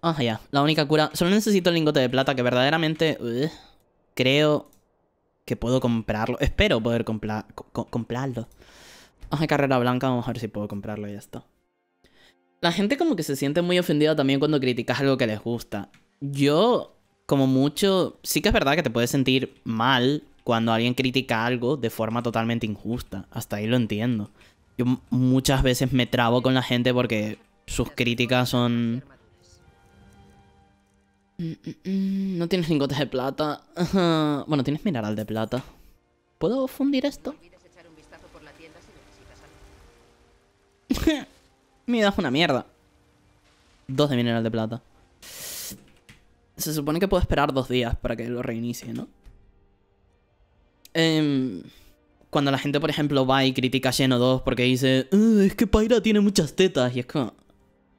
Ah, ya. La única cura... Solo necesito el lingote de plata que verdaderamente... Eh, creo que puedo comprarlo. Espero poder comprarlo... comprarlo. carrera blanca. Vamos a ver si puedo comprarlo y ya está. La gente como que se siente muy ofendida también cuando criticas algo que les gusta. Yo, como mucho... Sí que es verdad que te puedes sentir mal cuando alguien critica algo de forma totalmente injusta. Hasta ahí lo entiendo. Yo muchas veces me trabo con la gente porque sus críticas son... No tienes lingotes de plata. Bueno, tienes mineral de plata. ¿Puedo fundir esto? Mi vida es una mierda. Dos de mineral de plata. Se supone que puedo esperar dos días para que lo reinicie, ¿no? Eh cuando la gente, por ejemplo, va y critica Xeno 2 porque dice, eh, es que Pyra tiene muchas tetas, y es como...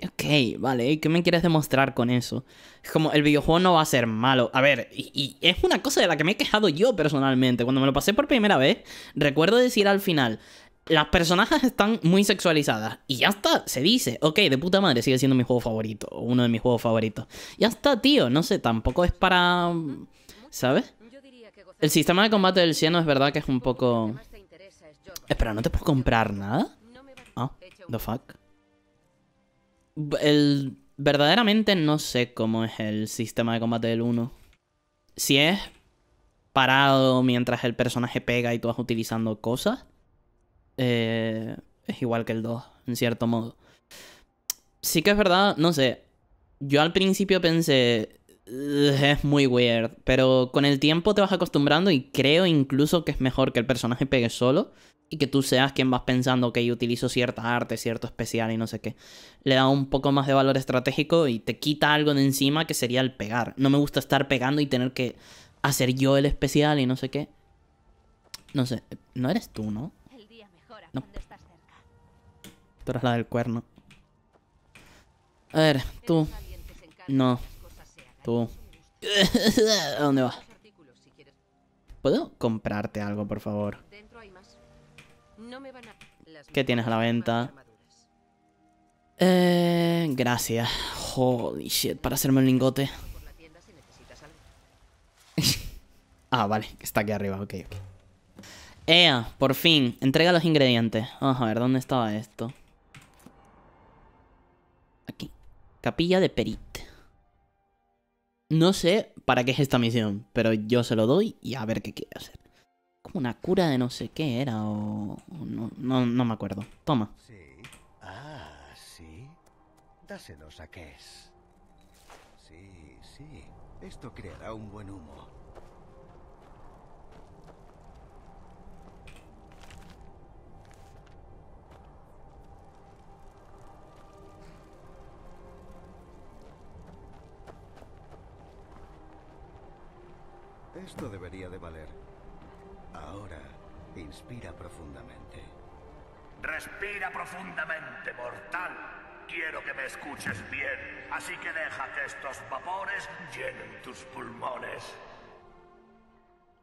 Ok, vale, qué me quieres demostrar con eso? Es como, el videojuego no va a ser malo. A ver, y, es una cosa de la que me he quejado yo personalmente. Cuando me lo pasé por primera vez, recuerdo decir al final, las personajes están muy sexualizadas. Y ya está, se dice, ok, de puta madre, sigue siendo mi juego favorito, uno de mis juegos favoritos. Ya está, tío, no sé, tampoco es para... ¿Sabes? El sistema de combate del cieno es verdad que es un poco... Espera, ¿no te puedo comprar nada? Ah, the fuck. El... Verdaderamente no sé cómo es el sistema de combate del 1. Si es parado mientras el personaje pega y tú vas utilizando cosas, eh, es igual que el 2, en cierto modo. Sí que es verdad, no sé. Yo al principio pensé, es muy weird, pero con el tiempo te vas acostumbrando y creo incluso que es mejor que el personaje pegue solo y que tú seas quien vas pensando que él utilizo cierta arte, cierto especial y no sé qué. Le da un poco más de valor estratégico y te quita algo de encima que sería el pegar. No me gusta estar pegando y tener que hacer yo el especial y no sé qué. No sé, no eres tú, ¿no? No. Tú eres la del cuerno. A ver, tú. No, ¿A dónde va? ¿Puedo comprarte algo, por favor? ¿Qué tienes a la venta? Eh, gracias. Holy shit, para hacerme un lingote. ah, vale, está aquí arriba, ok, ok. Ea, por fin, entrega los ingredientes. Vamos a ver, ¿dónde estaba esto? Aquí. Capilla de Peri. No sé para qué es esta misión, pero yo se lo doy y a ver qué quiere hacer. Como una cura de no sé qué era o... No, me acuerdo. Toma. Sí. Ah, sí. Dáselos a es. Sí, sí. Esto creará un buen humo. Esto debería de valer. Ahora, inspira profundamente. Respira profundamente, mortal. Quiero que me escuches bien, así que deja que estos vapores llenen tus pulmones.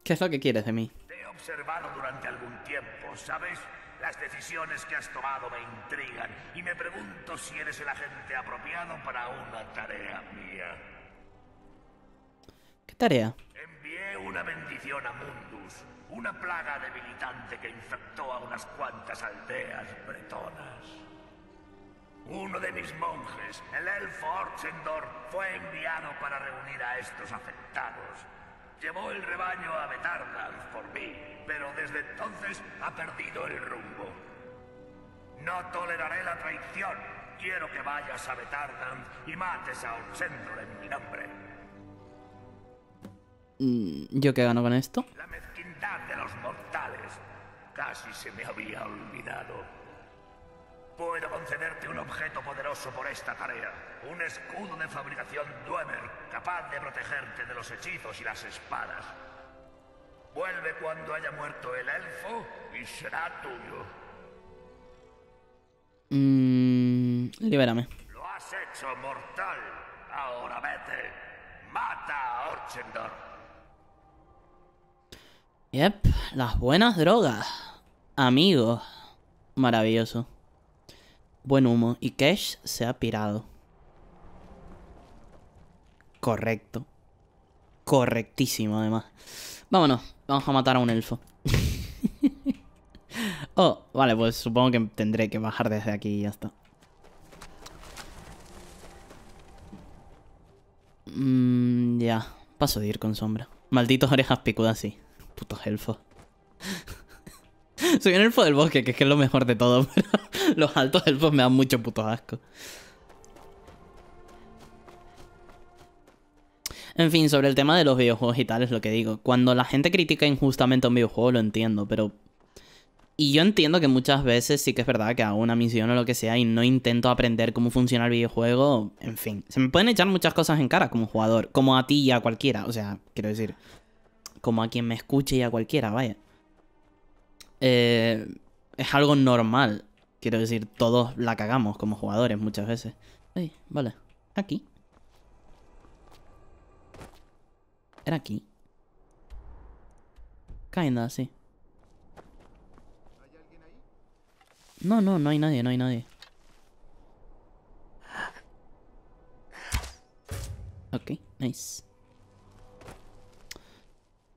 ¿Qué es lo que quieres de mí? Te he observado durante algún tiempo, ¿sabes? Las decisiones que has tomado me intrigan y me pregunto si eres el agente apropiado para una tarea mía. ¿Qué tarea? una bendición a Mundus, una plaga debilitante que infectó a unas cuantas aldeas bretonas. Uno de mis monjes, el elfo Orchendor, fue enviado para reunir a estos afectados. Llevó el rebaño a Betardan por mí, pero desde entonces ha perdido el rumbo. No toleraré la traición. Quiero que vayas a Betardan y mates a Orchendor en mi nombre. Mm, ¿Yo qué gano con esto? La mezquindad de los mortales. Casi se me había olvidado. Puedo concederte un objeto poderoso por esta tarea. Un escudo de fabricación Duemer, capaz de protegerte de los hechizos y las espadas. Vuelve cuando haya muerto el elfo y será tuyo. Mmm. Libérame. Lo has hecho, mortal. Ahora vete. Mata a Orchendor. Yep, las buenas drogas. Amigos. Maravilloso. Buen humo. Y Cash se ha pirado. Correcto. Correctísimo, además. Vámonos. Vamos a matar a un elfo. oh, vale, pues supongo que tendré que bajar desde aquí y ya está. Mm, ya. Paso de ir con sombra. Malditos orejas picudas, sí putos elfos. Soy un elfo del bosque, que es que es lo mejor de todo, pero los altos elfos me dan mucho puto asco. En fin, sobre el tema de los videojuegos y tal es lo que digo. Cuando la gente critica injustamente un videojuego lo entiendo, pero... Y yo entiendo que muchas veces sí que es verdad que hago una misión o lo que sea y no intento aprender cómo funciona el videojuego. En fin, se me pueden echar muchas cosas en cara como jugador, como a ti y a cualquiera. O sea, quiero decir, como a quien me escuche y a cualquiera, vaya. Eh, es algo normal. Quiero decir, todos la cagamos como jugadores muchas veces. vale. Aquí. Era aquí. Kinda, sí. No, no, no hay nadie, no hay nadie. Ok, nice.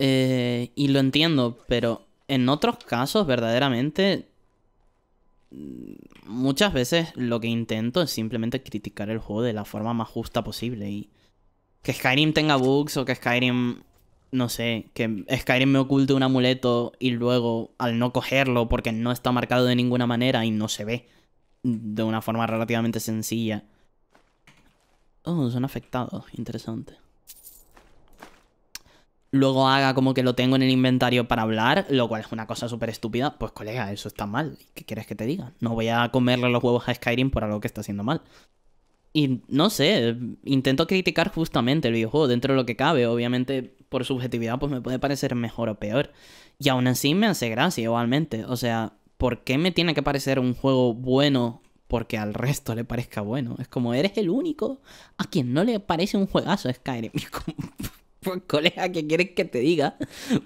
Eh, y lo entiendo, pero en otros casos, verdaderamente, mm, muchas veces lo que intento es simplemente criticar el juego de la forma más justa posible. Y que Skyrim tenga bugs o que Skyrim, no sé, que Skyrim me oculte un amuleto y luego al no cogerlo porque no está marcado de ninguna manera y no se ve de una forma relativamente sencilla. Oh, son afectados, interesante luego haga como que lo tengo en el inventario para hablar, lo cual es una cosa súper estúpida, pues colega, eso está mal. ¿Qué quieres que te diga? No voy a comerle los huevos a Skyrim por algo que está haciendo mal. Y no sé, intento criticar justamente el videojuego dentro de lo que cabe. Obviamente, por subjetividad, pues me puede parecer mejor o peor. Y aún así me hace gracia igualmente. O sea, ¿por qué me tiene que parecer un juego bueno porque al resto le parezca bueno? Es como, eres el único a quien no le parece un juegazo Skyrim. pues colega, ¿qué quieres que te diga?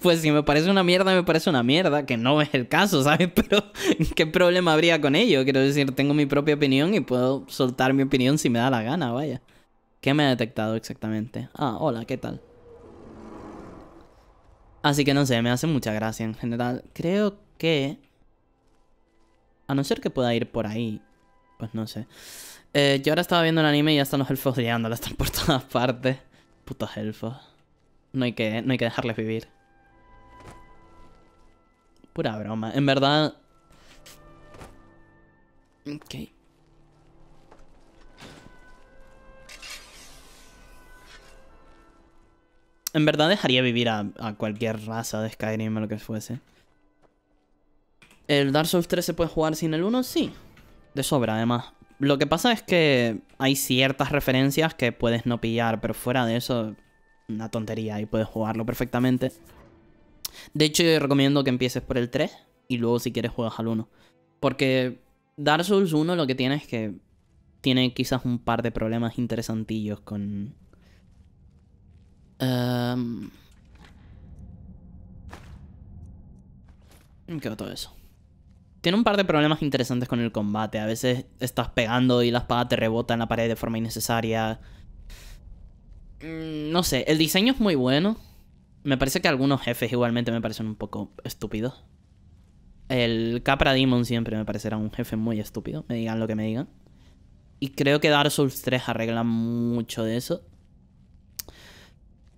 Pues si me parece una mierda, me parece una mierda, que no es el caso, ¿sabes? Pero ¿qué problema habría con ello? Quiero decir, tengo mi propia opinión y puedo soltar mi opinión si me da la gana, vaya. ¿Qué me ha detectado exactamente? Ah, hola, ¿qué tal? Así que no sé, me hace mucha gracia en general. Creo que... A no ser que pueda ir por ahí. Pues no sé. Eh, yo ahora estaba viendo el anime y ya están los elfos liándola, están por todas partes. Putos elfos. No hay que, no hay que dejarles vivir. Pura broma. En verdad... Ok. En verdad dejaría vivir a, a, cualquier raza de Skyrim o lo que fuese. ¿El Dark Souls 3 se puede jugar sin el 1? Sí. De sobra, además. Lo que pasa es que hay ciertas referencias que puedes no pillar, pero fuera de eso una tontería y puedes jugarlo perfectamente. De hecho, yo recomiendo que empieces por el 3 y luego si quieres juegas al 1. Porque Dark Souls 1 lo que tiene es que tiene quizás un par de problemas interesantillos con... Me em, todo eso. Tiene un par de problemas interesantes con el combate. A veces estás pegando y la espada te rebota en la pared de forma innecesaria. Mm, no sé, el diseño es muy bueno. Me parece que algunos jefes igualmente me parecen un poco estúpidos. El Capra Demon siempre me parecerá un jefe muy estúpido, me digan lo que me digan. Y creo que Dark Souls 3 arregla mucho de eso.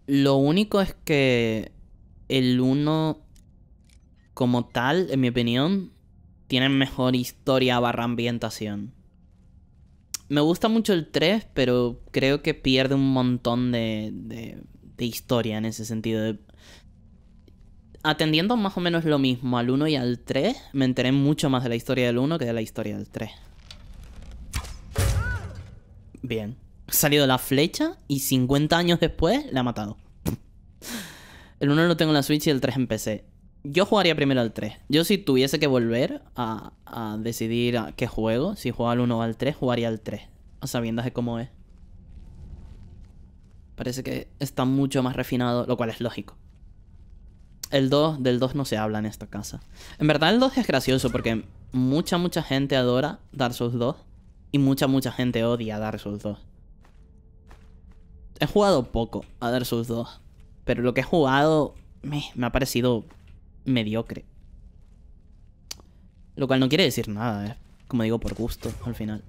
Lo único es que el 1 como tal, en mi opinión, tiene mejor historia barra ambientación me gusta mucho el 3, pero creo que pierde un montón de, de, de historia en ese sentido. De... Atendiendo más o menos lo mismo al 1 y al 3, me enteré mucho más de la historia del 1 que de la historia del 3. Bien. Ha salido la flecha y 50 años después la ha matado. El 1 lo tengo en la Switch y el 3 en PC yo jugaría primero al 3. Yo si tuviese que volver a, decidir a qué juego, si juego al 1 o al 3, jugaría al 3. Sabiendo de cómo es. Parece que está mucho más refinado, lo cual es lógico. El 2, del 2 no se habla en esta casa. En verdad el 2 es gracioso porque mucha, mucha gente adora Dark Souls 2 y mucha, mucha gente odia Dark Souls 2. He jugado poco a Dark Souls 2, pero lo que he jugado me, me ha parecido mediocre. Lo cual no quiere decir nada, ¿eh? Como digo, por gusto, al final.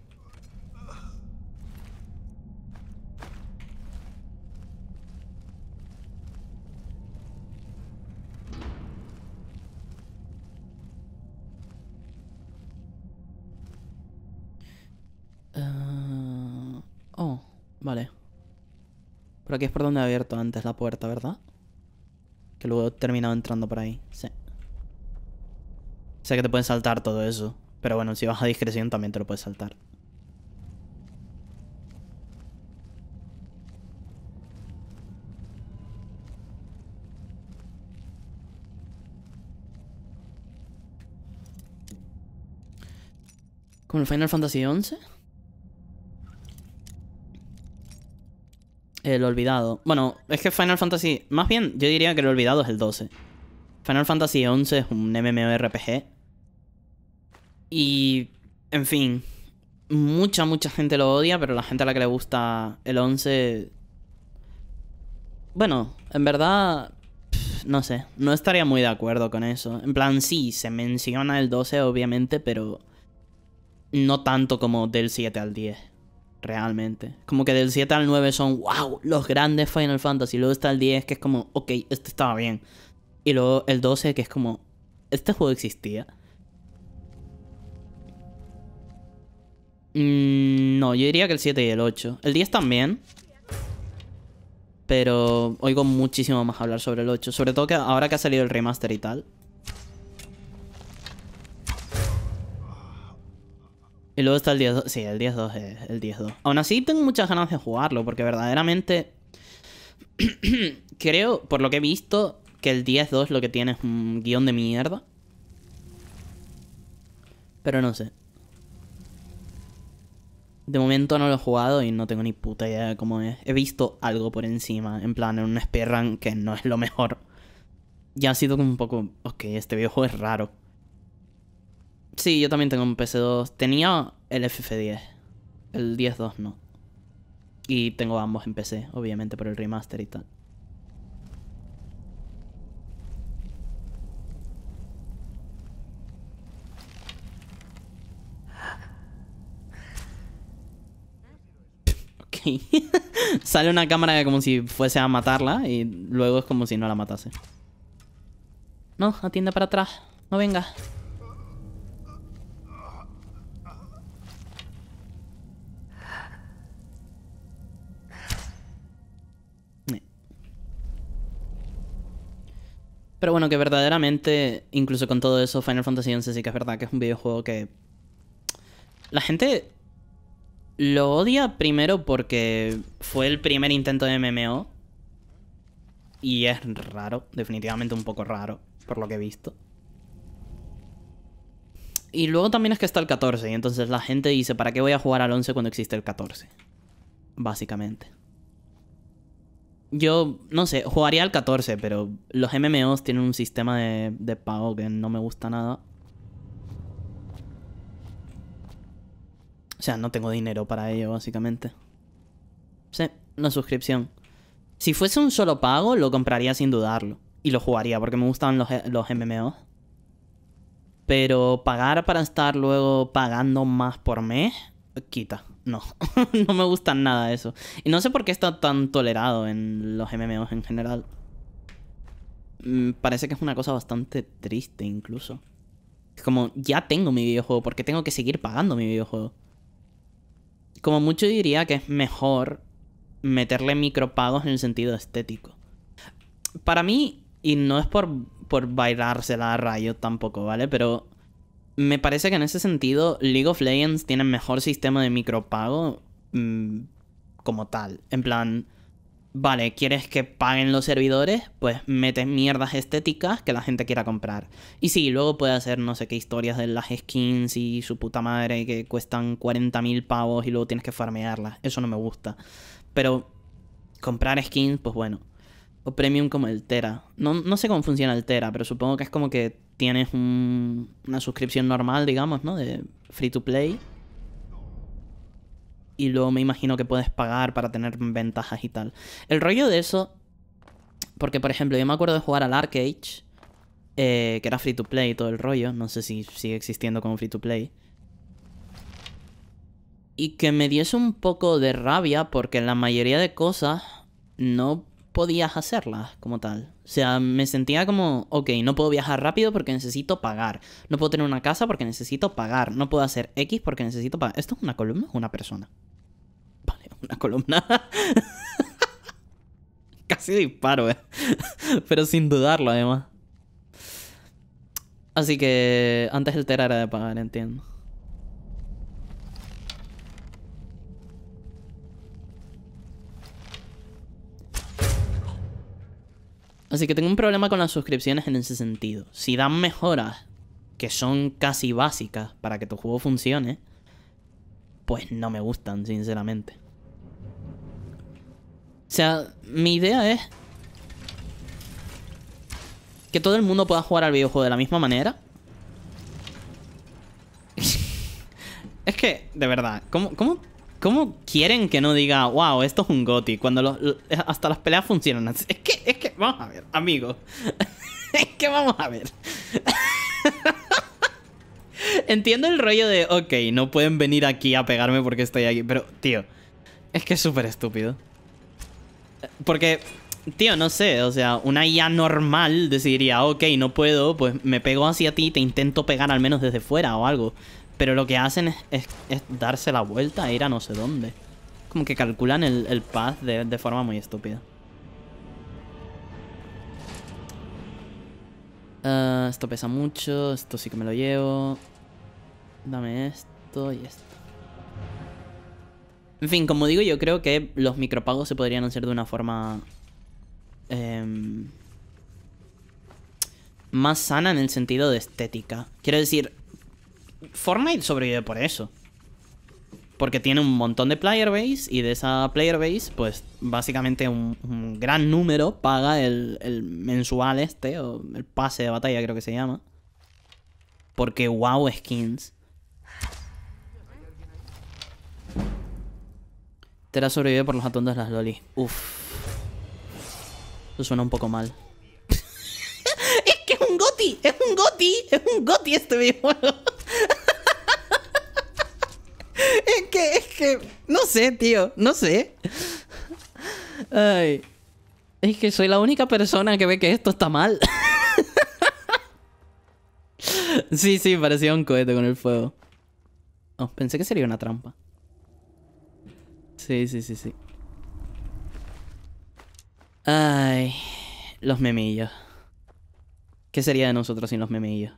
Eh, oh, vale. Pero aquí es por donde he abierto antes la puerta, ¿verdad? Que luego he terminado entrando por ahí. Sí. Sé que te pueden saltar todo eso. Pero bueno, si vas a discreción también te lo puedes saltar. ¿Como el Final Fantasy XI? El olvidado. Bueno, es que Final Fantasy... Más bien, yo diría que el olvidado es el 12. Final Fantasy 11 es un MMORPG. Y... En fin. Mucha, mucha gente lo odia, pero la gente a la que le gusta el 11... Bueno, en verdad... no sé, no estaría muy de acuerdo con eso. En plan, sí, se menciona el 12 obviamente, pero... No tanto como del 7 al 10 realmente. Como que del 7 al 9 son, wow, los grandes Final Fantasy. Luego está el 10 que es como, ok, este estaba bien. Y luego el 12 que es como, este juego existía. Mm, no, yo diría que el 7 y el 8. El 10 también. Pero oigo muchísimo más hablar sobre el 8. Sobre todo que ahora que ha salido el remaster y tal. Y luego está el 10-2. Sí, el 10-2 es el 10-2. Aún así, tengo muchas ganas de jugarlo, porque verdaderamente. creo, por lo que he visto, que el 10-2 lo que tiene es un guión de mierda. Pero no sé. De momento no lo he jugado y no tengo ni puta idea de cómo es. He visto algo por encima, en plan, en un speedrun que no es lo mejor. Ya ha sido como un poco, ok, este videojuego es raro. Sí, yo también tengo un PC 2 Tenía el FF10. El 10-2 no. Y tengo ambos en PC, obviamente, por el remaster y tal. ok. Sale una cámara como si fuese a matarla y luego es como si no la matase. No, atiende para atrás. No venga. Pero bueno, que verdaderamente, incluso con todo eso, Final Fantasy XI sí que es verdad que es un videojuego que... La gente lo odia primero porque fue el primer intento de MMO. Y es raro, definitivamente un poco raro, por lo que he visto. Y luego también es que está el 14, y entonces la gente dice, ¿para qué voy a jugar al 11 cuando existe el 14? Básicamente. Yo, no sé, jugaría al 14, pero los MMOs tienen un sistema de, pago que no me gusta nada. O sea, no tengo dinero para ello, básicamente. Sí, una suscripción. Si fuese un solo pago, lo compraría sin dudarlo. Y lo jugaría, porque me gustaban los, eh, los MMOs. Pero pagar para estar luego pagando más por mes, quita no, no me gusta nada eso. Y no sé por qué está tan tolerado en los MMOs en general. Mm, parece que es una cosa bastante triste incluso. Es como, ya tengo mi videojuego, porque tengo que seguir pagando mi videojuego? Como mucho diría que es mejor meterle micropagos en el sentido estético. Para mí, y no es por, por bailársela a rayo tampoco, ¿vale? Pero me parece que en ese sentido League of Legends tiene mejor sistema de micropago mm, como tal. En plan, vale, ¿quieres que paguen los servidores? Pues metes mierdas estéticas que la gente quiera comprar. Y sí, luego puede hacer no sé qué historias de las skins y su puta madre que cuestan 40.000 pavos y luego tienes que farmearlas. Eso no me gusta. Pero comprar skins, pues bueno. O premium como el Tera. No, no sé cómo funciona el Tera, pero supongo que es como que tienes una suscripción normal, digamos, ¿no? De free to play. Y luego me imagino que puedes pagar para tener ventajas y tal. El rollo de eso... Porque, por ejemplo, yo me acuerdo de jugar al Arcade, eh, que era free to play todo el rollo. No sé si sigue existiendo como free to play. Y que me diese un poco de rabia porque la mayoría de cosas no podías hacerlas como tal. O sea, me sentía como, ok, no puedo viajar rápido porque necesito pagar. No puedo tener una casa porque necesito pagar. No puedo hacer X porque necesito pagar. ¿Esto es una columna o una persona? Vale, una columna. Casi disparo, eh. Pero sin dudarlo, además. Así que antes el Tera era de pagar, entiendo. Así que tengo un problema con las suscripciones en ese sentido. Si dan mejoras que son casi básicas para que tu juego funcione, pues no me gustan, sinceramente. O sea, mi idea es que todo el mundo pueda jugar al videojuego de la misma manera. es que, de verdad, ¿cómo, cómo ¿Cómo quieren que no diga, wow, esto es un GOTI? Cuando eh, hasta las peleas funcionan Es que, es que, vamos a ver, amigo. es que vamos a ver. Entiendo el rollo de, ok, no pueden venir aquí a pegarme porque estoy aquí. Pero, tío, es que es súper estúpido. Porque, tío, no sé, o sea, una IA normal decidiría, ok, no puedo, pues me pego hacia ti y te intento pegar al menos desde fuera o algo. Pero lo que hacen es, darse la vuelta e ir a no sé dónde. Como que calculan el, el path de, forma muy estúpida. Ah, esto pesa mucho, esto sí que me lo llevo. Dame esto y esto. En fin, como digo, yo creo que los micropagos se podrían hacer de una forma... Em, más sana en el sentido de estética. Quiero decir, Fortnite sobrevive por eso. Porque tiene un montón de player base y de esa player base, pues básicamente un, gran número paga el, mensual este, o el pase de batalla creo que se llama. Porque wow skins. Tera sobrevive por los atondos de las lolis. Uff. Eso suena un poco mal. es que es un goti, es un goti, es un goti este videojuego es que, es que, no sé, tío, no sé. Ay, es que soy la única persona que ve que esto está mal. sí, sí, parecía un cohete con el fuego. pensé que sería una trampa. Sí, sí, sí, sí. Ay, los memillos. ¿Qué sería de nosotros sin los memillos?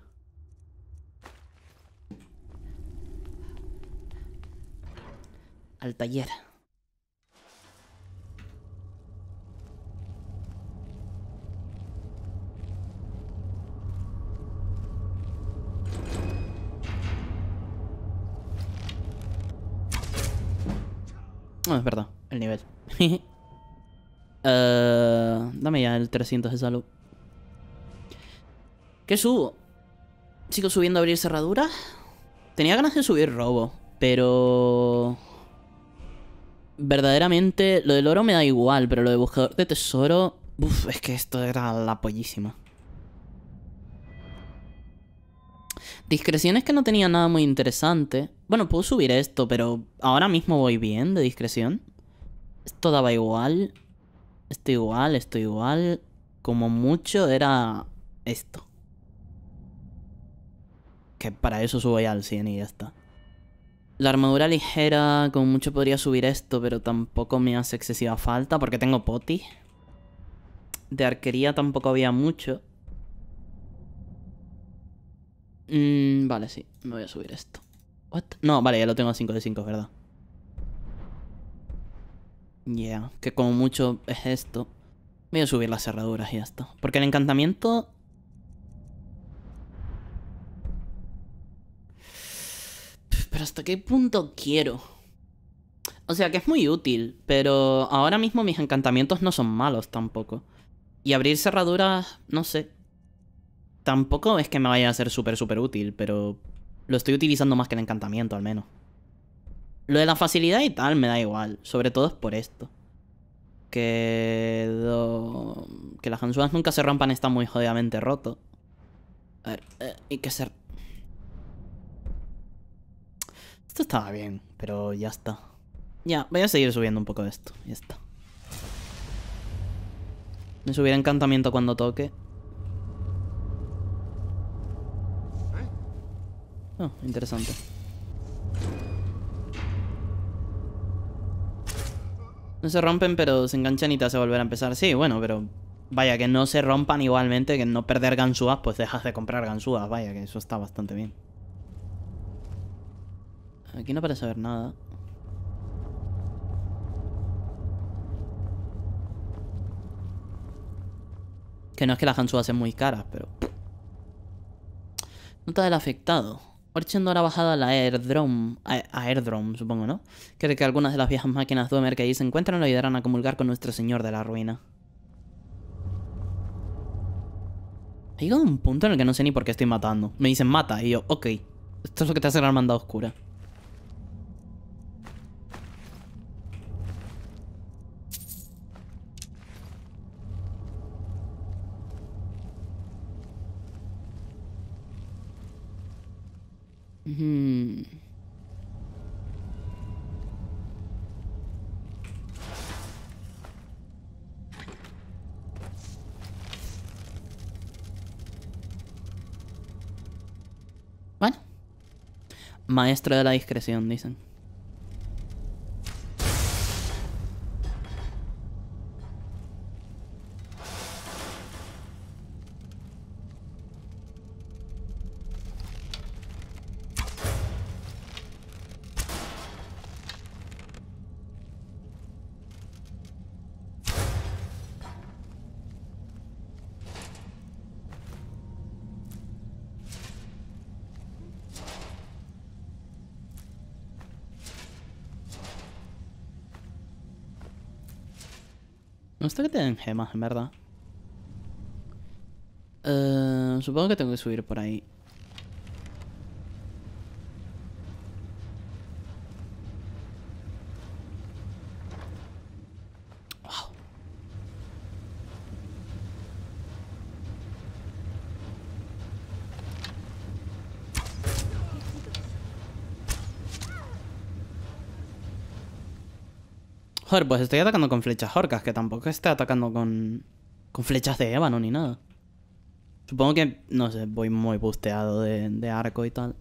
al taller. No, es verdad, el nivel. Eh, dame ya el 300 de salud. ¿Qué subo? ¿Sigo subiendo a abrir cerraduras? Tenía ganas de subir robo, pero verdaderamente, lo del oro me da igual, pero lo de buscador de tesoro... Uf, es que esto era la pollísima. es que no tenía nada muy interesante. Bueno, puedo subir esto, pero ahora mismo voy bien de discreción. Esto daba igual. Esto igual, esto igual. Como mucho era esto. Que para eso subo ya al 100 y ya está. La armadura ligera, como mucho podría subir esto, pero tampoco me hace excesiva falta porque tengo poti. De arquería tampoco había mucho. Mm, vale, sí, me voy a subir esto. No, vale, ya lo tengo a 5 de 5, ¿verdad? Yeah, que como mucho es esto. Voy a subir las cerraduras y ya está. Porque el encantamiento ¿hasta qué punto quiero? O sea que es muy útil, pero ahora mismo mis encantamientos no son malos tampoco. Y abrir cerraduras, no sé. Tampoco es que me vaya a ser súper, súper útil, pero lo estoy utilizando más que el encantamiento al menos. Lo de la facilidad y tal me da igual, sobre todo es por esto. Que... Que las anzuelas nunca se rompan está muy jodidamente roto. A ver, eh, y que ser... estaba bien, pero ya está. Ya, voy a seguir subiendo un poco de esto. Ya está. Me subirá encantamiento cuando toque. ¿Eh? Oh, interesante. No se rompen, pero se enganchan y te hace volver a empezar. Sí, bueno, pero... Vaya, que no se rompan igualmente, que no perder ganzúas, pues dejas de comprar ganzúas. Vaya, que eso está bastante bien. Aquí no parece haber nada. Que no es que las Hansu sean muy caras, pero... Nota del afectado. Orchendo ahora bajado a la Airdrome, a, Airdrome, supongo, ¿no? Cree que algunas de las viejas máquinas Doomer que allí se encuentran lo ayudarán a comulgar con nuestro señor de la ruina. He llegado a un punto en el que no sé ni por qué estoy matando. Me dicen mata, y yo, ok. Esto es lo que te hace la hermandad oscura. Bueno. Maestro de la discreción, dicen. que tienen gemas, en verdad. Eh, supongo que tengo que subir por ahí. Joder, pues estoy atacando con flechas orcas, que tampoco estoy atacando con, con flechas de ébano ni nada. Supongo que, no sé, voy muy busteado de, de arco y tal.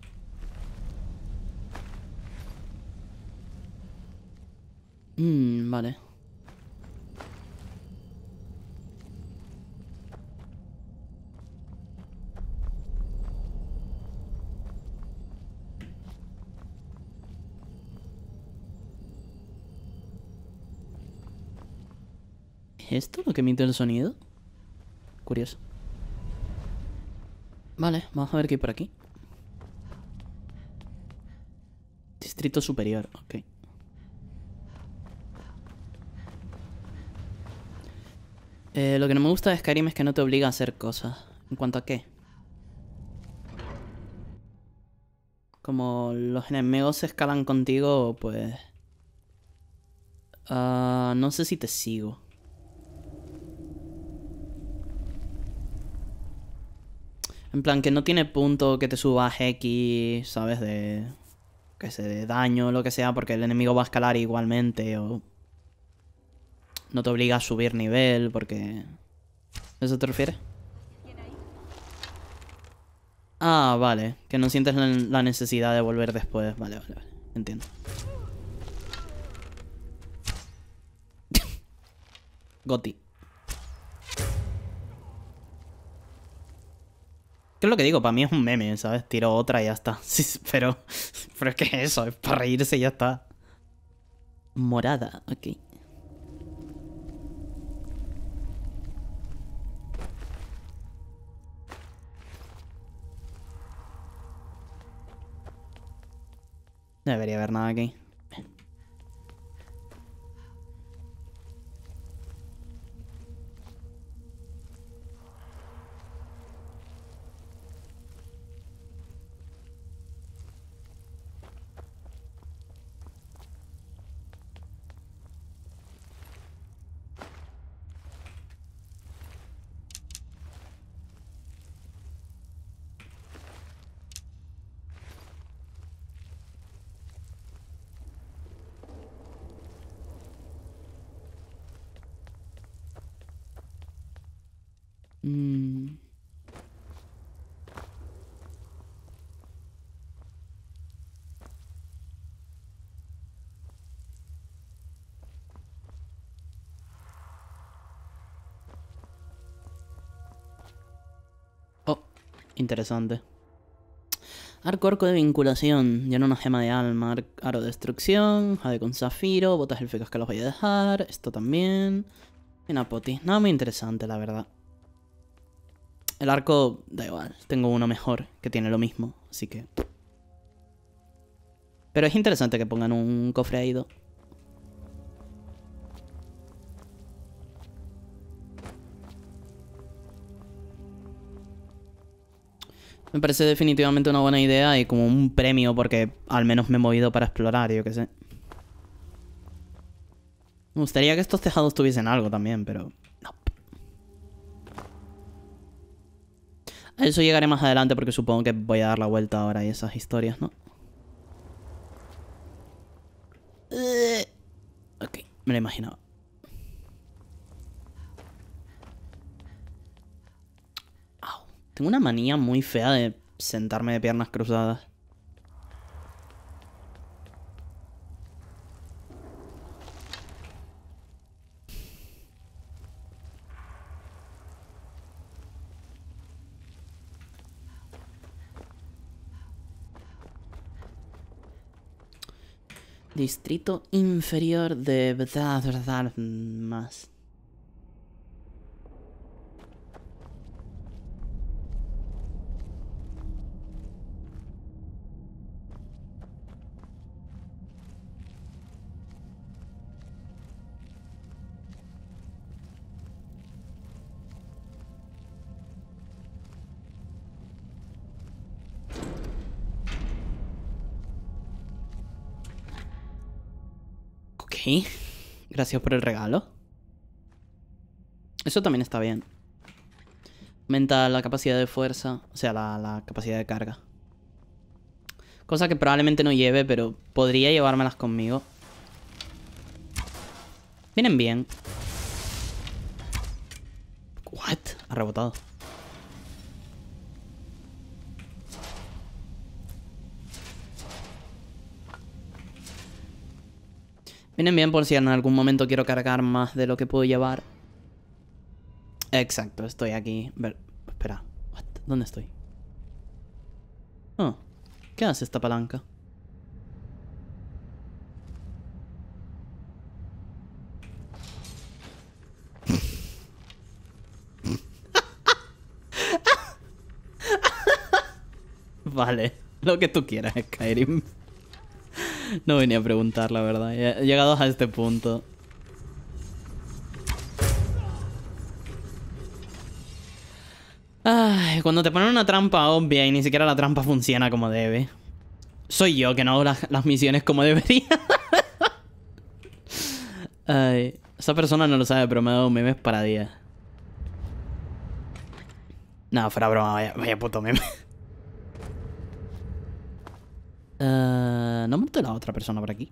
Mmm, vale. esto lo que emite el sonido? Curioso. Vale, vamos a ver qué hay por aquí. Distrito superior, ok. Eh, lo que no me gusta de Skyrim es que no te obliga a hacer cosas. ¿En cuanto a qué? Como los enemigos se escalan contigo, pues... Ah, no sé si te sigo. En plan, que no tiene punto que te subas X, ¿sabes? De. Que se de daño, lo que sea, porque el enemigo va a escalar igualmente, o. No te obliga a subir nivel, porque. ¿Eso te refieres? Ah, vale. Que no sientes la necesidad de volver después. Vale, vale, vale. Entiendo. Goti. ¿Qué es lo que digo? Para mí es un meme, ¿sabes? Tiro otra y ya está. Sí, pero, pero es que eso, es para reírse y ya está. Morada, ok. No debería haber nada aquí. Interesante. Arco, arco de vinculación. lleno una gema de alma. aro de destrucción. Jade con zafiro. Botas élficas que los voy a dejar. Esto también. Una potis. Nada muy interesante, la verdad. El arco, da igual. Tengo uno mejor que tiene lo mismo. Así que... Pero es interesante que pongan un cofre ahí. Me parece definitivamente una buena idea y como un premio porque al menos me he movido para explorar, yo qué sé. Me gustaría que estos tejados tuviesen algo también, pero... No. A eso llegaré más adelante porque supongo que voy a dar la vuelta ahora y esas historias, ¿no? Eh, ok, me lo imaginaba. Tengo una manía muy fea de sentarme de piernas cruzadas. Distrito inferior de verdad, más. Gracias por el regalo. Eso también está bien. Aumenta la capacidad de fuerza, o sea, la, la capacidad de carga. Cosa que probablemente no lleve, pero podría llevármelas conmigo. Vienen bien. What? Ha rebotado. Miren bien por si en algún momento quiero cargar más de lo que puedo llevar. Exacto, estoy aquí. espera, ¿dónde estoy? Ah, ¿qué hace esta palanca? vale, lo que tú quieras, Skyrim. No venía a preguntar, la verdad. Llegados a este punto. Ay, cuando te ponen una trampa obvia y ni siquiera la trampa funciona como debe. Soy yo que no hago las, misiones como debería. Ay, esa persona no lo sabe, pero me ha dado memes para día. No, fuera broma, vaya, puto meme. Ah. No ¿No a la otra persona por aquí?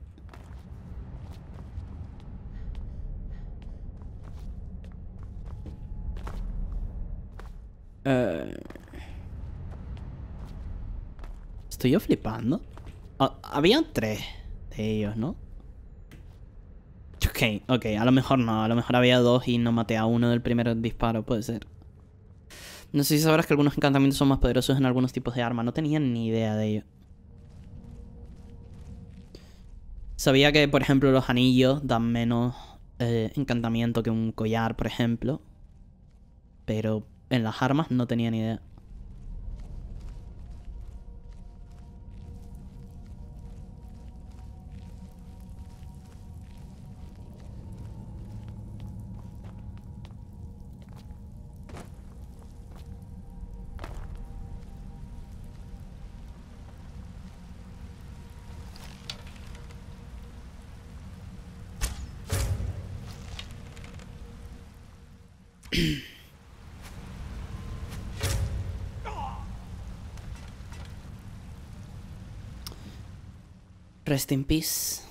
Eh, Estoy yo flipando. Había ah, habían tres de ellos, ¿no? Ok, ok, a lo mejor no, a lo mejor había dos y no maté a uno del primer disparo, puede ser. No sé si sabrás que algunos encantamientos son más poderosos en algunos tipos de armas, no tenía ni idea de ello. Sabía que, por ejemplo, los anillos dan menos eh, encantamiento que un collar, por ejemplo. Pero en las armas no tenía ni idea. Rest in peace.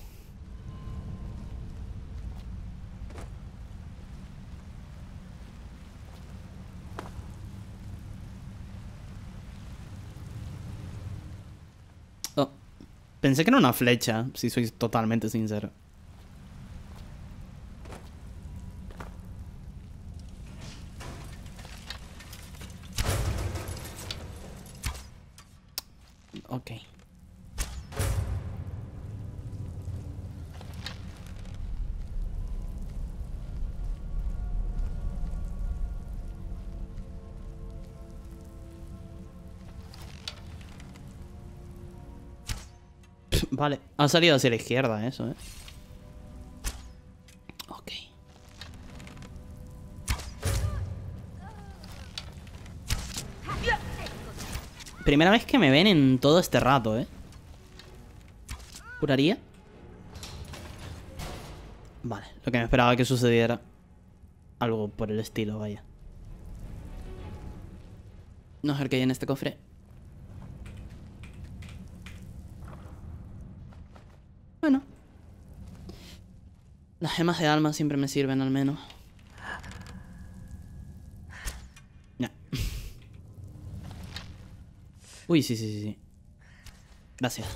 Oh, pensé que era una flecha, si soy totalmente sincero. Ha salido hacia la izquierda eso, eh. Ok. Primera vez que me ven en todo este rato, eh. ¿Curaría? Vale, lo que me esperaba que sucediera. Algo por el estilo, vaya. No sé qué hay en este cofre. Las gemas de alma siempre me sirven, al menos. Ya Uy, sí, sí, sí. Gracias.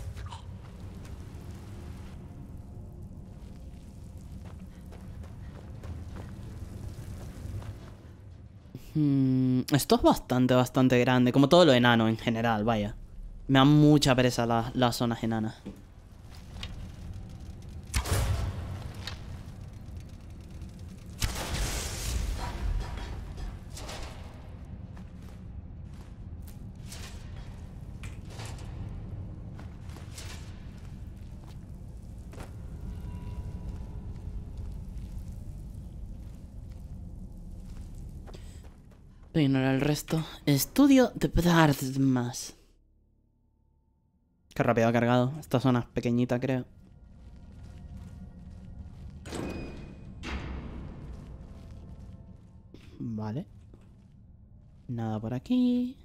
Mm, esto es bastante, bastante grande. Como todo lo enano en general, vaya. Me da mucha pereza las zonas enanas. Y no el resto. Estudio de más Qué rápido ha cargado. Esta zona es pequeñita, creo. Vale. Nada por aquí.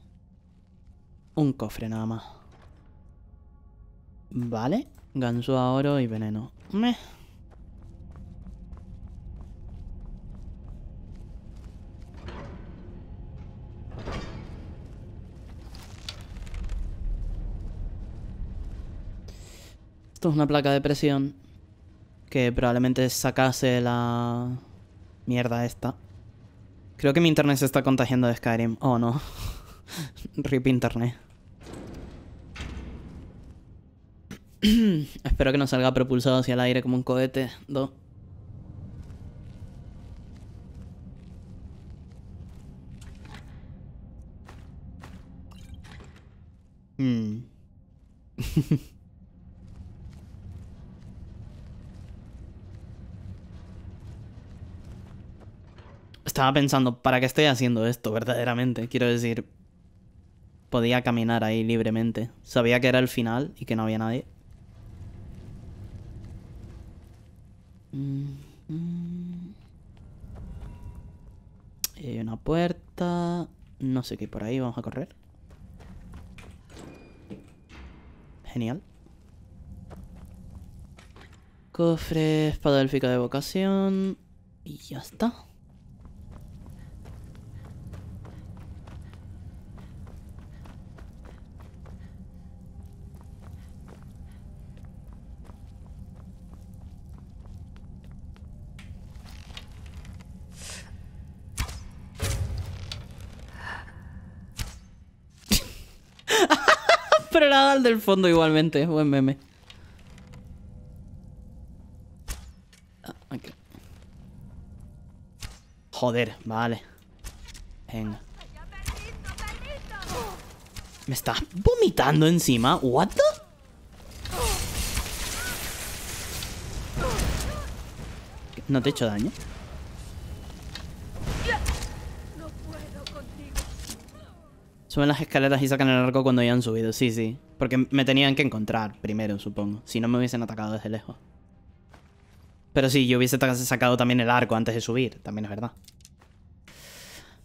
Un cofre nada más. Vale. a oro y veneno. Meh. es una placa de presión que probablemente sacase la mierda esta. Creo que mi internet se está contagiando de Skyrim. Oh, no. Rip internet. Espero que no salga propulsado hacia el aire como un cohete. Do. Hmm. estaba pensando, ¿para qué estoy haciendo esto verdaderamente? Quiero decir, podía caminar ahí libremente. Sabía que era el final y que no había nadie. Y mm, mm. hay una puerta. No sé qué por ahí, vamos a correr. Genial. Cofre, espada élfica de vocación. Y ya está. Pero la al del fondo igualmente. Buen meme. Ah, Joder, vale. Venga. ¿Me estás vomitando encima? ¿What the? ¿No te he hecho daño? Suben las escaleras y sacan el arco cuando ya han subido. Sí, sí. Porque me tenían que encontrar primero, supongo. Si no me hubiesen atacado desde lejos. Pero sí, yo hubiese sacado también el arco antes de subir. También es verdad.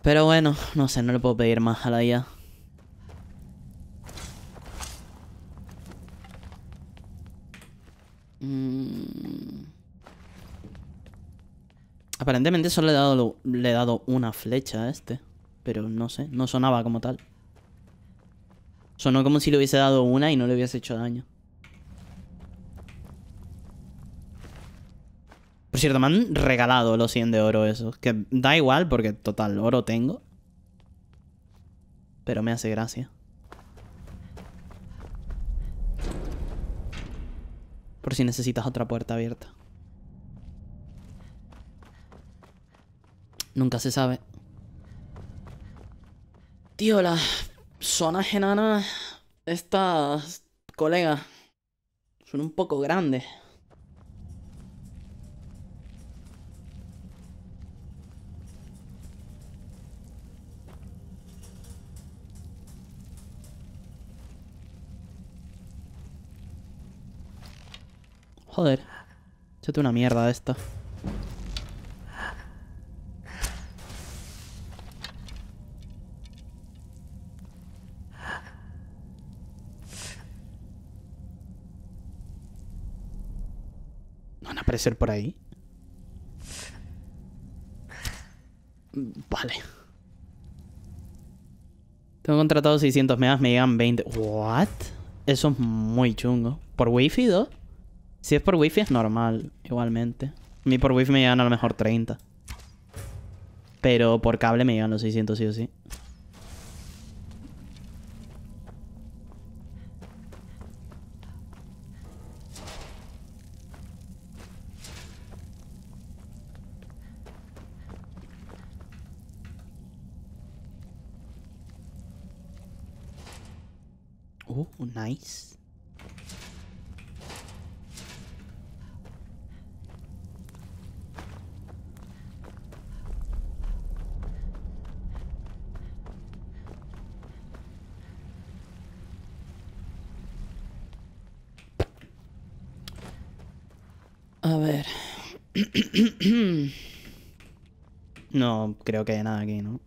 Pero bueno, no sé, no le puedo pedir más a la IA. Mm. Aparentemente solo dado, le he dado una flecha a este. Pero no sé, no sonaba como tal. Sonó como si le hubiese dado una y no le hubiese hecho daño. Por cierto, me han regalado los 100 de oro esos. Que da igual porque, total, oro tengo. Pero me hace gracia. Por si necesitas otra puerta abierta. Nunca se sabe. Tío, la son enanas, estas colegas, son un poco grandes. Joder, échate una mierda de esta. ser por ahí. Vale. Tengo contratado 600 megas, me llegan 20. ¿What? Eso es muy chungo. ¿Por wifi 2? Si es por wifi es normal, igualmente. A mí por wifi me llegan a lo mejor 30. Pero por cable me llegan los 600 sí o sí. Oh, nice. A ver. no creo que hay nada aquí, ¿no?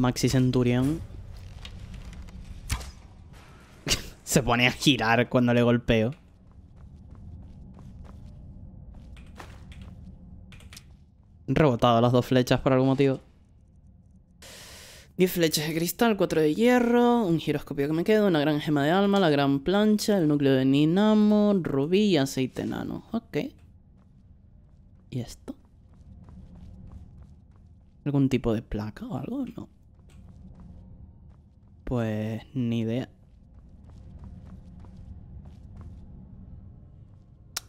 Maxi Centurion. Se pone a girar cuando le golpeo. rebotado las dos flechas por algún motivo. 10 flechas de cristal, cuatro de hierro, un giroscopio que me queda, una gran gema de alma, la gran plancha, el núcleo de Ninamo, rubí y aceite enano. Ok. ¿Y esto? ¿Algún tipo de placa o algo? No. Pues ni idea.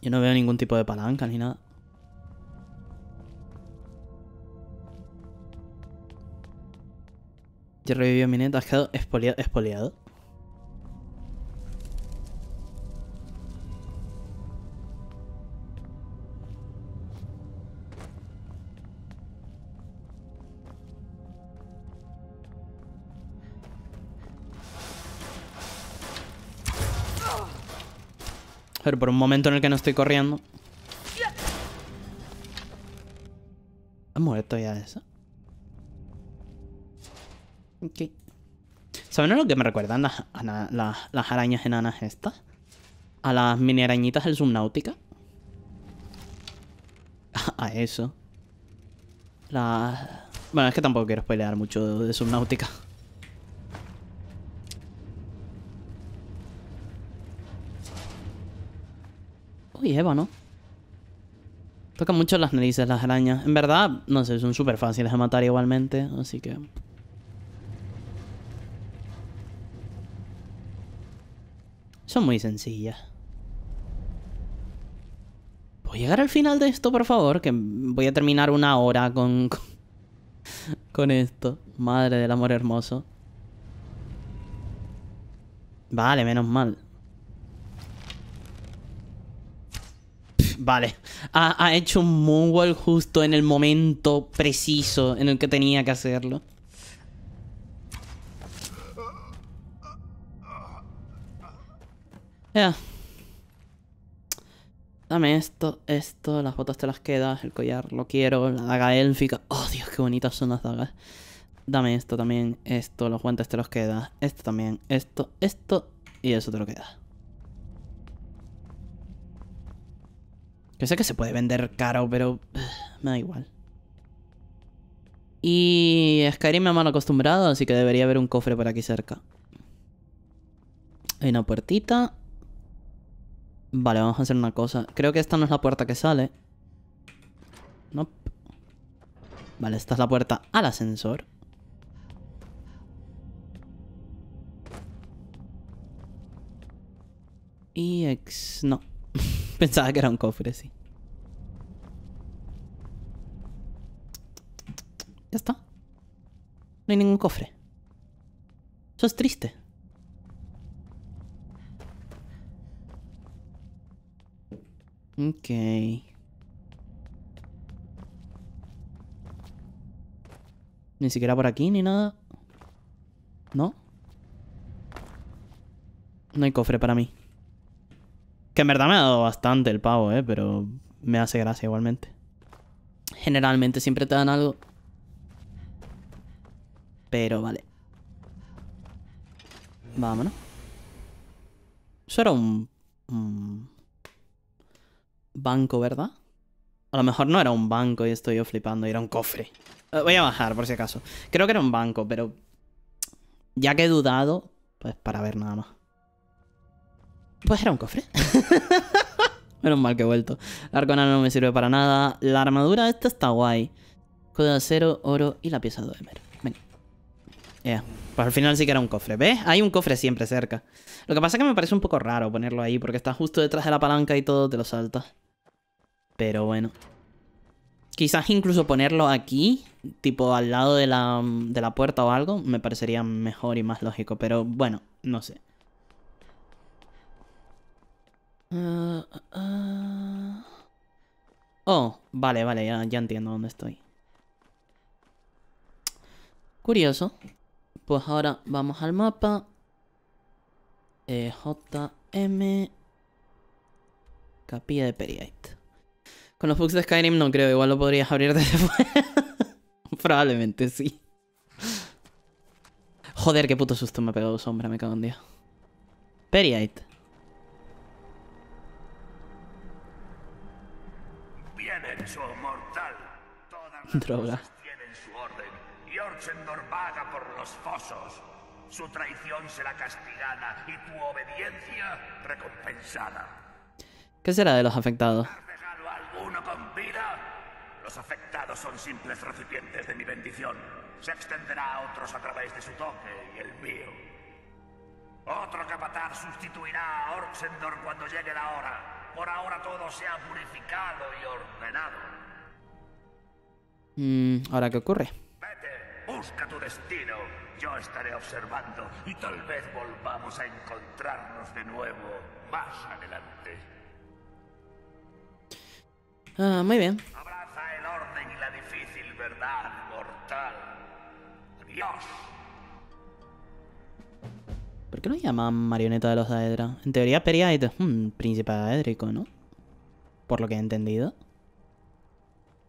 Yo no veo ningún tipo de palanca ni nada. Yo revivió mi neta, has quedado espoliado. Pero por un momento en el que no estoy corriendo. ¿Ha muerto ya esa? Ok. ¿Saben lo que me recuerdan las, arañas enanas estas? A las mini arañitas del Subnautica. a eso. La... Bueno, es que tampoco quiero spoilear mucho de Subnautica. y Eva, ¿no? Tocan mucho las narices las arañas. En verdad, no sé, son súper fáciles de matar igualmente, así que... Son muy sencillas. ¿Puedo llegar al final de esto, por favor? Que voy a terminar una hora con... Con, con esto. Madre del amor hermoso. Vale, menos mal. Vale. Ha, hecho un moonwalk justo en el momento preciso en el que tenía que hacerlo. Dame esto, esto, las botas te las quedas, el collar lo quiero, la daga élfica. Oh, Dios, qué bonitas son las dagas. Dame esto también, esto, los guantes te los quedas, esto también, esto, esto, y eso te lo quedas. Que sé que se puede vender caro, pero me da igual. Y Skyrim me ha mal acostumbrado, así que debería haber un cofre por aquí cerca. Hay una puertita. Vale, vamos a hacer una cosa. Creo que esta no es la puerta que sale. No. Vale, esta es la puerta al ascensor. Y ex... no. Pensaba que era un cofre, sí. Ya está. No hay ningún cofre. Eso es triste. Ok. Ni siquiera por aquí, ni nada. ¿No? No hay cofre para mí. Que en verdad me ha dado bastante el pavo, ¿eh? Pero me hace gracia igualmente. Generalmente siempre te dan algo. Pero vale. Vámonos. Eso era un... Banco, ¿verdad? A lo mejor no era un banco y estoy yo flipando, era un cofre. Eh, voy a bajar, por si acaso. Creo que era un banco, pero... Ya que he dudado, pues para ver nada más. Pues era un cofre. Menos mal que he vuelto. La arcona no me sirve para nada. La armadura esta está guay. Codo de acero, oro y la pieza de Emer. Venga Ya. Pues al final sí que era un cofre. ¿Ves? Hay un cofre siempre cerca. Lo que pasa es que me parece un poco raro ponerlo ahí porque está justo detrás de la palanca y todo te lo salta. Pero bueno. Quizás incluso ponerlo aquí, tipo al lado de la puerta o algo, me parecería mejor y más lógico. Pero bueno, no sé. Ah, ah, ah. Oh, vale, vale, ya, entiendo dónde estoy. Curioso. Pues ahora vamos al mapa. E, JM. Capilla de Periite. Con los bugs de Skyrim no creo, igual lo podrías abrir desde fuera. Probablemente sí. Joder, qué puto susto me ha pegado sombra, me cago en Dios. Periite. Droga. y Orchendor vaga por los fosos. Su traición será castigada y tu obediencia recompensada. ¿Qué será de los afectados? a alguno con vida? Los afectados son simples recipientes de mi bendición. Se extenderá a otros a través de su toque y el mío. Otro capataz sustituirá a Orchendor cuando llegue la hora. Por ahora todo se ha purificado y ordenado. Mm, ¿Ahora qué ocurre? Vete, busca tu destino. Yo estaré observando y tal vez volvamos a encontrarnos de nuevo más adelante. Ah, muy bien. Abraza el orden y la difícil verdad, mortal. Adiós. ¿Por qué no llaman marioneta de los Daedra? En teoría Peria es un príncipe daédrico, ¿no? Por lo que he entendido.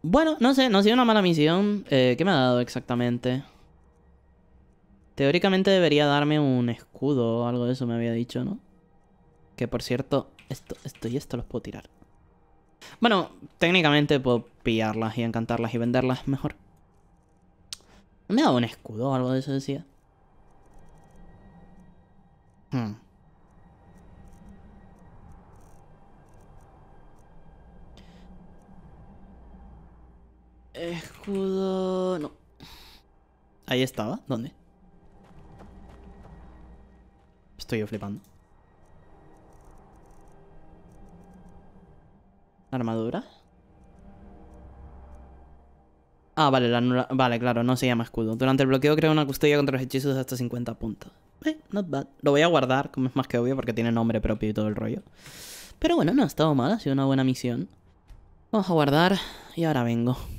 Bueno, no sé, no ha sido una mala misión. Eh, ¿Qué me ha dado exactamente? Teóricamente debería darme un escudo o algo de eso me había dicho, ¿no? Que por cierto, esto, esto y esto los puedo tirar. Bueno, técnicamente puedo pillarlas y encantarlas y venderlas mejor. ¿Me ha dado un escudo o algo de eso decía? Hmm. Escudo... No. Ahí estaba. ¿Dónde? Estoy yo flipando. Armadura. Ah, vale, la Vale, claro, no se llama escudo. Durante el bloqueo crea una custodia contra los hechizos hasta 50 puntos. Eh, not bad. Lo voy a guardar, como es más que obvio, porque tiene nombre propio y todo el rollo. Pero bueno, no ha estado mal, ha sido una buena misión. Vamos a guardar y ahora vengo.